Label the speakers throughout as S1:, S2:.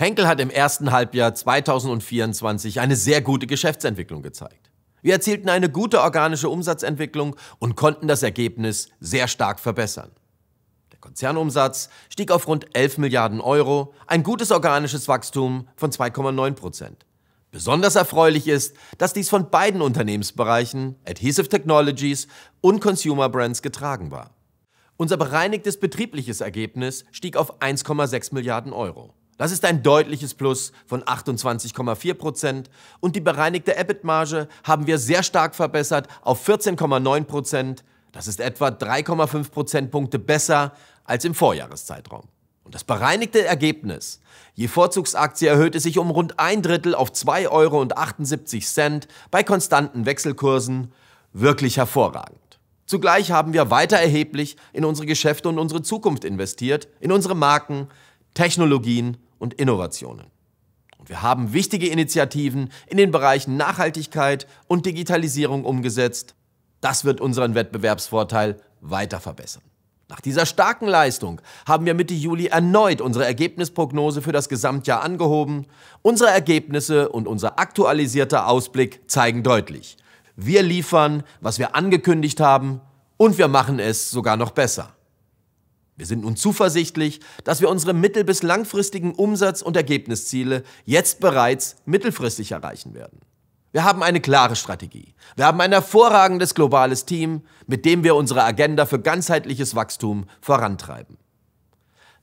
S1: Henkel hat im ersten Halbjahr 2024 eine sehr gute Geschäftsentwicklung gezeigt. Wir erzielten eine gute organische Umsatzentwicklung und konnten das Ergebnis sehr stark verbessern. Der Konzernumsatz stieg auf rund 11 Milliarden Euro, ein gutes organisches Wachstum von 2,9 Prozent. Besonders erfreulich ist, dass dies von beiden Unternehmensbereichen, Adhesive Technologies und Consumer Brands, getragen war. Unser bereinigtes betriebliches Ergebnis stieg auf 1,6 Milliarden Euro. Das ist ein deutliches Plus von 28,4 Prozent und die bereinigte EBIT-Marge haben wir sehr stark verbessert auf 14,9 Prozent. Das ist etwa 3,5 Prozentpunkte besser als im Vorjahreszeitraum. Und das bereinigte Ergebnis je Vorzugsaktie erhöhte sich um rund ein Drittel auf 2,78 Euro bei konstanten Wechselkursen. Wirklich hervorragend. Zugleich haben wir weiter erheblich in unsere Geschäfte und unsere Zukunft investiert, in unsere Marken, Technologien und Innovationen. Und wir haben wichtige Initiativen in den Bereichen Nachhaltigkeit und Digitalisierung umgesetzt. Das wird unseren Wettbewerbsvorteil weiter verbessern. Nach dieser starken Leistung haben wir Mitte Juli erneut unsere Ergebnisprognose für das Gesamtjahr angehoben. Unsere Ergebnisse und unser aktualisierter Ausblick zeigen deutlich, wir liefern, was wir angekündigt haben und wir machen es sogar noch besser. Wir sind nun zuversichtlich, dass wir unsere mittel- bis langfristigen Umsatz- und Ergebnisziele jetzt bereits mittelfristig erreichen werden. Wir haben eine klare Strategie. Wir haben ein hervorragendes globales Team, mit dem wir unsere Agenda für ganzheitliches Wachstum vorantreiben.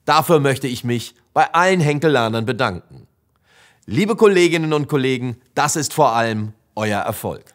S1: Dafür möchte ich mich bei allen Henkelanern bedanken. Liebe Kolleginnen und Kollegen, das ist vor allem euer Erfolg.